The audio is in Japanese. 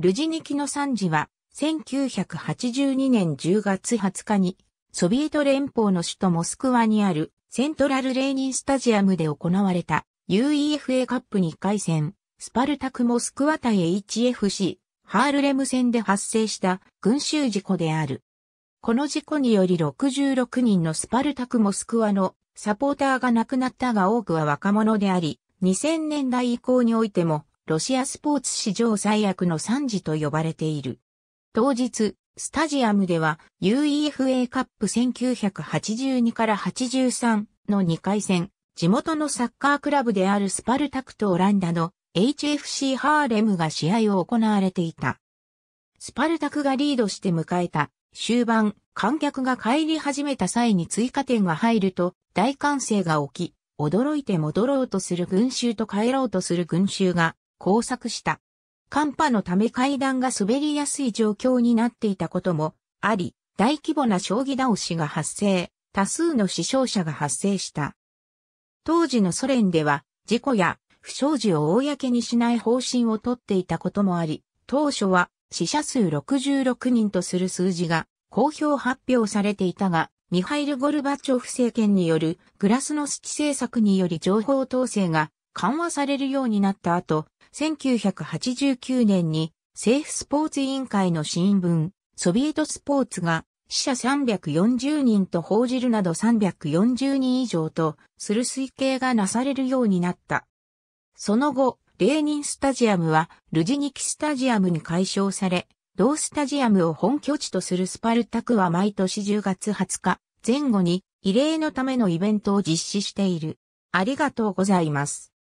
ルジニキの惨事は、1982年10月20日に、ソビエト連邦の首都モスクワにあるセントラルレーニンスタジアムで行われた UEFA カップ2回戦、スパルタクモスクワ対 HFC、ハールレム戦で発生した群衆事故である。この事故により66人のスパルタクモスクワのサポーターが亡くなったが多くは若者であり、2000年代以降においてもロシアスポーツ史上最悪の惨事と呼ばれている。当日、スタジアムでは UEFA カップ1982から83の2回戦、地元のサッカークラブであるスパルタクとオランダの HFC ハーレムが試合を行われていた。スパルタクがリードして迎えた終盤、観客が帰り始めた際に追加点が入ると大歓声が起き、驚いて戻ろうとする群衆と帰ろうとする群衆が交錯した。寒波のため階段が滑りやすい状況になっていたこともあり、大規模な将棋倒しが発生、多数の死傷者が発生した。当時のソ連では、事故や不祥事を公にしない方針をとっていたこともあり、当初は死者数66人とする数字が公表発表されていたが、ミハイル・ゴルバチョフ政権によるグラスノスチ政策により情報統制が緩和されるようになった後、1989年に政府スポーツ委員会の新聞、ソビエトスポーツが死者340人と報じるなど340人以上とする推計がなされるようになった。その後、レーニンスタジアムはルジニキスタジアムに改称され、同スタジアムを本拠地とするスパルタクは毎年10月20日前後に異例のためのイベントを実施している。ありがとうございます。